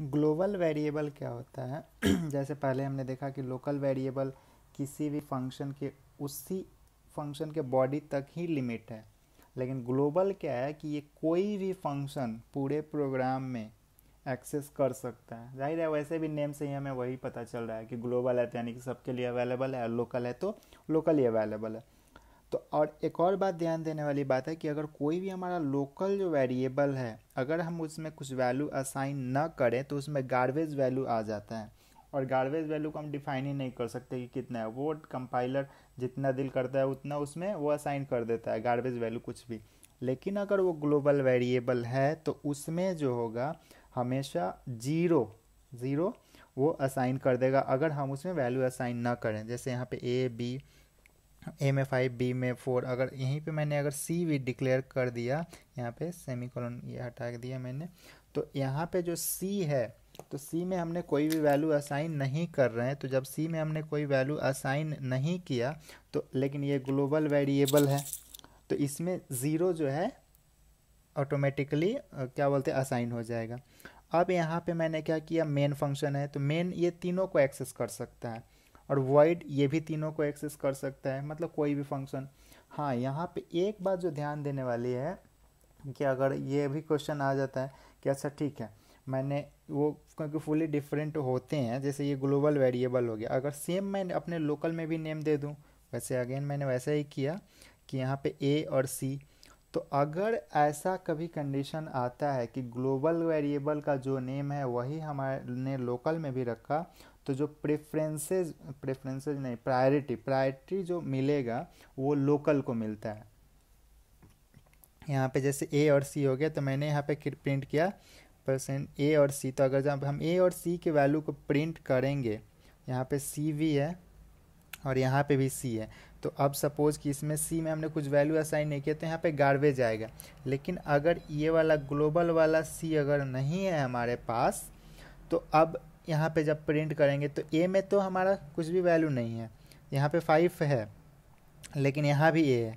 global variable क्या होता है जैसे पहले हमने देखा कि लोकल वेरिएबल किसी भी फंक्शन के उसी फंक्शन के बॉडी तक ही लिमिट है लेकिन ग्लोबल क्या है कि ये कोई भी फंक्शन पूरे प्रोग्राम में एक्सेस कर सकता है जाहिर है वैसे भी नेम से ही हमें वही पता चल रहा है कि ग्लोबल है तो यानी कि सबके लिए अवेलेबल है लोकल है तो लोकली अवेलेबल है तो और एक और बात ध्यान देने वाली बात है कि अगर कोई भी हमारा लोकल जो वेरिएबल है अगर हम उसमें कुछ वैल्यू असाइन न करें तो उसमें गार्बेज वैल्यू आ जाता है और गार्बेज वैल्यू को हम डिफाइन ही नहीं कर सकते कि कितना है वो कंपाइलर जितना दिल करता है उतना उसमें वो असाइन कर देता है गार्बेज वैल्यू कुछ भी लेकिन अगर वो ग्लोबल वेरिएबल है तो उसमें जो होगा हमेशा जीरो ज़ीरो वो असाइन कर देगा अगर हम उसमें वैल्यू असाइन ना करें जैसे यहाँ पे ए बी ए में फाइव बी में फोर अगर यहीं पे मैंने अगर सी भी डिक्लेयर कर दिया यहाँ पे सेमी कॉलन ये हटा दिया मैंने तो यहाँ पे जो सी है तो सी में हमने कोई भी वैल्यू असाइन नहीं कर रहे हैं तो जब सी में हमने कोई वैल्यू असाइन नहीं किया तो लेकिन ये ग्लोबल वेरिएबल है तो इसमें ज़ीरो जो है ऑटोमेटिकली क्या बोलते हैं असाइन हो जाएगा अब यहाँ पे मैंने क्या किया मेन फंक्शन है तो मेन ये तीनों को एक्सेस कर सकता है और वॉइड ये भी तीनों को एक्सेस कर सकता है मतलब कोई भी फंक्शन हाँ यहाँ पे एक बात जो ध्यान देने वाली है कि अगर ये भी क्वेश्चन आ जाता है कि अच्छा ठीक है मैंने वो क्योंकि फुली डिफरेंट होते हैं जैसे ये ग्लोबल वेरिएबल हो गया अगर सेम मैं अपने लोकल में भी नेम दे दूँ वैसे अगेन मैंने वैसा ही किया कि यहाँ पे ए और सी तो अगर ऐसा कभी कंडीशन आता है कि ग्लोबल वेरिएबल का जो नेम है वही हमारे लोकल में भी रखा तो जो प्रेफरेंसेज प्रेफरेंसेज नहीं प्रायोरिटी प्रायोरिटी जो मिलेगा वो लोकल को मिलता है यहाँ पे जैसे ए और सी हो गया तो मैंने यहाँ पे प्रिंट किया परसेंट ए और सी तो अगर जब हम ए और सी के वैल्यू को प्रिंट करेंगे यहाँ पे सी भी है और यहाँ पे भी सी है तो अब सपोज कि इसमें सी में हमने कुछ वैल्यू असाइन नहीं किया तो यहाँ पे गार्बेज आएगा लेकिन अगर ये वाला ग्लोबल वाला सी अगर नहीं है हमारे पास तो अब यहाँ पे जब प्रिंट करेंगे तो ए में तो हमारा कुछ भी वैल्यू नहीं है यहाँ पे फाइव है लेकिन यहाँ भी ए है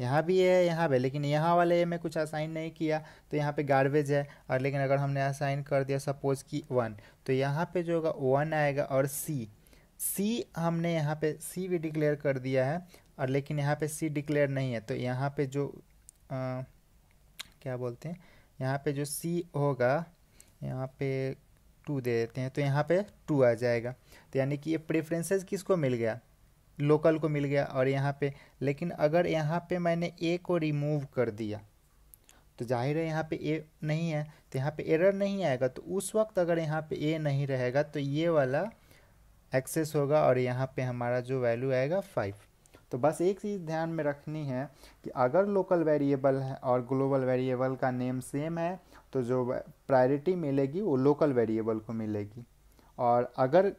यहाँ भी ए है यहाँ पे लेकिन यहाँ वाले ए में कुछ असाइन नहीं किया तो यहाँ पे गार्बेज है और लेकिन अगर हमने असाइन कर दिया सपोज कि वन तो यहाँ पे जो होगा वन आएगा और सी सी हमने यहाँ पे सी भी डिक्लेयर कर दिया है और लेकिन यहाँ पे सी डिक्लेयर नहीं है तो यहाँ पे जो आ, क्या बोलते हैं यहाँ पे जो सी होगा यहाँ पे टू दे देते हैं तो यहाँ पे टू आ जाएगा तो यानी कि ये प्रेफरेंसेस किसको मिल गया लोकल को मिल गया और यहाँ पे लेकिन अगर यहाँ पे मैंने ए को रिमूव कर दिया तो जाहिर है यहाँ पे ए नहीं है तो यहाँ पे एरर नहीं आएगा तो उस वक्त अगर यहाँ पे ए नहीं रहेगा तो ये वाला एक्सेस होगा और यहाँ पे हमारा जो वैल्यू आएगा फाइव तो बस एक चीज़ ध्यान में रखनी है कि अगर लोकल वेरिएबल है और ग्लोबल वेरिएबल का नेम सेम है तो जो प्रायोरिटी मिलेगी वो लोकल वेरिएबल को मिलेगी और अगर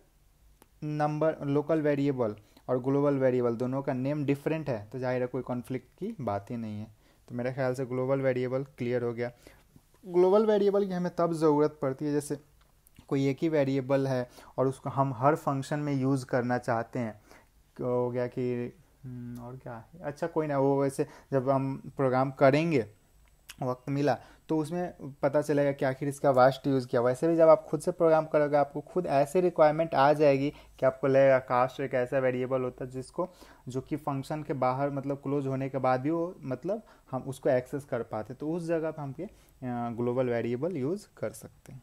नंबर लोकल वेरिएबल और ग्लोबल वेरिएबल दोनों का नेम डिफरेंट है तो जाहिर है कोई कॉन्फ्लिक्ट की बात ही नहीं है तो मेरे ख्याल से ग्लोबल वेरिएबल क्लियर हो गया ग्लोबल वेरिएबल की हमें तब ज़रूरत पड़ती है जैसे कोई एक ही वेरिएबल है और उसको हम हर फंक्शन में यूज़ करना चाहते हैं हो गया कि हम्म, और क्या है अच्छा कोई ना वो वैसे जब हम प्रोग्राम करेंगे वक्त मिला तो उसमें पता चलेगा कि आखिर इसका वास्ट यूज़ किया वैसे भी जब आप खुद से प्रोग्राम करोगे आपको खुद ऐसे रिक्वायरमेंट आ जाएगी कि आपको लगेगा कास्ट एक ऐसा वेरिएबल होता है जिसको जो कि फंक्शन के बाहर मतलब क्लोज होने के बाद भी वो मतलब हम उसको एक्सेस कर पाते तो उस जगह पर हम ये ग्लोबल वेरिएबल यूज़ कर सकते हैं